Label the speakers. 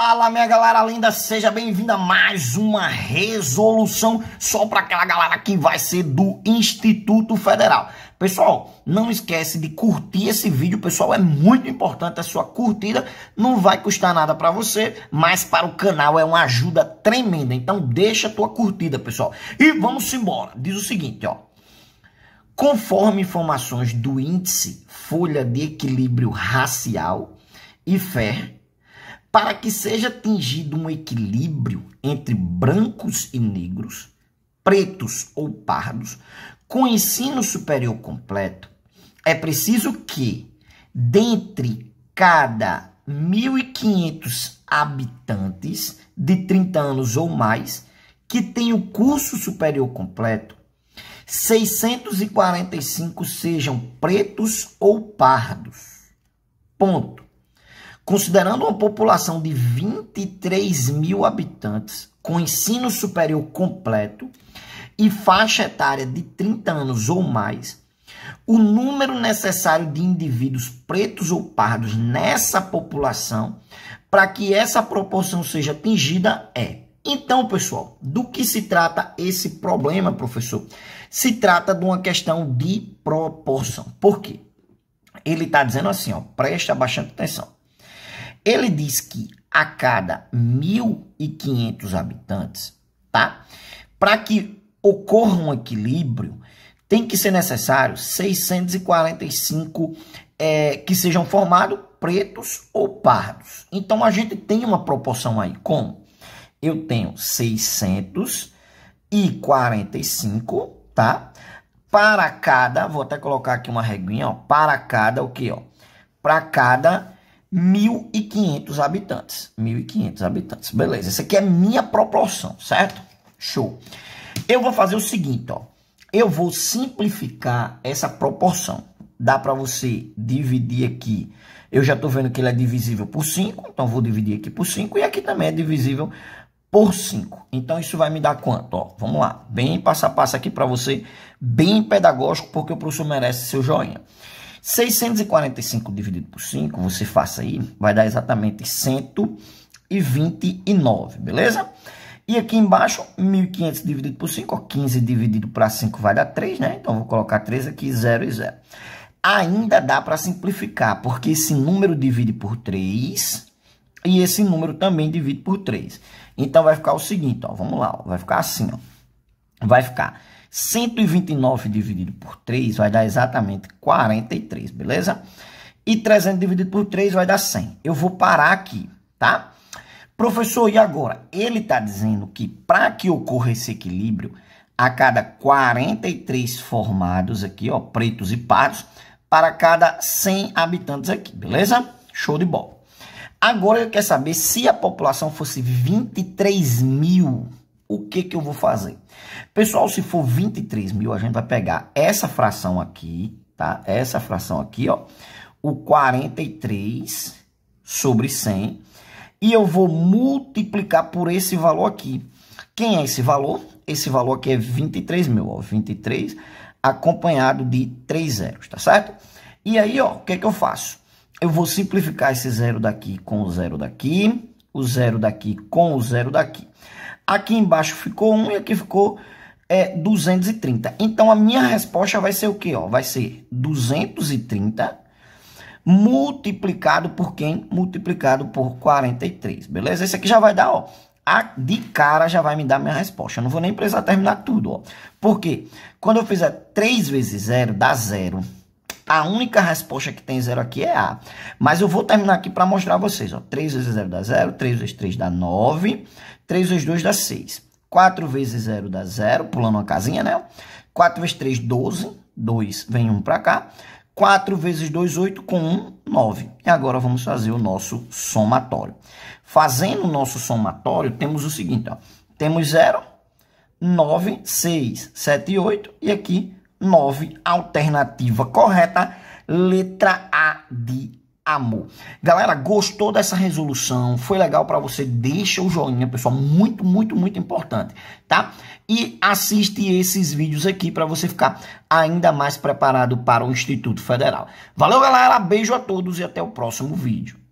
Speaker 1: Fala minha galera linda, seja bem-vinda a mais uma resolução só para aquela galera que vai ser do Instituto Federal. Pessoal, não esquece de curtir esse vídeo, pessoal, é muito importante a sua curtida, não vai custar nada para você, mas para o canal é uma ajuda tremenda, então deixa a tua curtida, pessoal. E vamos embora, diz o seguinte, ó. Conforme informações do índice Folha de Equilíbrio Racial, e fé para que seja atingido um equilíbrio entre brancos e negros, pretos ou pardos, com ensino superior completo, é preciso que, dentre cada 1.500 habitantes de 30 anos ou mais que tenham curso superior completo, 645 sejam pretos ou pardos. Ponto considerando uma população de 23 mil habitantes, com ensino superior completo e faixa etária de 30 anos ou mais, o número necessário de indivíduos pretos ou pardos nessa população para que essa proporção seja atingida é. Então, pessoal, do que se trata esse problema, professor? Se trata de uma questão de proporção. Por quê? Ele está dizendo assim, ó, presta bastante atenção. Ele diz que a cada 1.500 habitantes, tá? Para que ocorra um equilíbrio, tem que ser necessário 645 é, que sejam formados pretos ou pardos. Então a gente tem uma proporção aí, como? Eu tenho 645, tá? Para cada, vou até colocar aqui uma reguinha, ó, para cada o quê, ó? Para cada 1.500 habitantes. 1.500 habitantes, beleza. Essa aqui é minha proporção, certo? Show. Eu vou fazer o seguinte, ó. Eu vou simplificar essa proporção. Dá para você dividir aqui. Eu já estou vendo que ele é divisível por 5, então vou dividir aqui por 5. E aqui também é divisível por 5. Então, isso vai me dar quanto? Ó, vamos lá, bem passo a passo aqui para você, bem pedagógico, porque o professor merece seu joinha. 645 dividido por 5, você faça aí, vai dar exatamente 129, beleza? E aqui embaixo, 1.500 dividido por 5, ó, 15 dividido para 5 vai dar 3, né? Então, vou colocar 3 aqui, 0 e 0. Ainda dá para simplificar, porque esse número divide por 3 e esse número também divide por 3. Então, vai ficar o seguinte, ó, vamos lá, ó, vai ficar assim, ó vai ficar 129 dividido por 3 vai dar exatamente 43, beleza? E 300 dividido por 3 vai dar 100. Eu vou parar aqui, tá? Professor, e agora? Ele está dizendo que para que ocorra esse equilíbrio, a cada 43 formados aqui, ó, pretos e pardos, para cada 100 habitantes aqui, beleza? Show de bola. Agora ele quer saber se a população fosse 23 mil o que, que eu vou fazer? Pessoal, se for 23 mil, a gente vai pegar essa fração aqui, tá? Essa fração aqui, ó. O 43 sobre 100. E eu vou multiplicar por esse valor aqui. Quem é esse valor? Esse valor aqui é 23 mil, ó. 23 acompanhado de 3 zeros, tá certo? E aí, ó, o que, que eu faço? Eu vou simplificar esse zero daqui com o zero daqui, o zero daqui com o zero daqui aqui embaixo ficou 1 e aqui ficou é, 230. Então, a minha resposta vai ser o quê? Ó? Vai ser 230 multiplicado por quem? Multiplicado por 43, beleza? Esse aqui já vai dar, ó, a, de cara já vai me dar minha resposta. Eu não vou nem precisar terminar tudo, ó. Porque quando eu fizer 3 vezes 0, dá 0. A única resposta que tem zero aqui é A. Mas eu vou terminar aqui para mostrar a vocês. Ó. 3 vezes 0 dá 0, 3 vezes 3 dá 9, 3 vezes 2 dá 6. 4 vezes 0 dá 0, pulando uma casinha, né? 4 vezes 3, 12. 2 vem 1 para cá. 4 vezes 2, 8, com 1, 9. E agora vamos fazer o nosso somatório. Fazendo o nosso somatório, temos o seguinte, ó. Temos 0, 9, 6, 7, 8 e aqui 9, alternativa correta, letra A de amor. Galera, gostou dessa resolução? Foi legal para você? Deixa o joinha, pessoal, muito, muito, muito importante, tá? E assiste esses vídeos aqui para você ficar ainda mais preparado para o Instituto Federal. Valeu, galera, beijo a todos e até o próximo vídeo.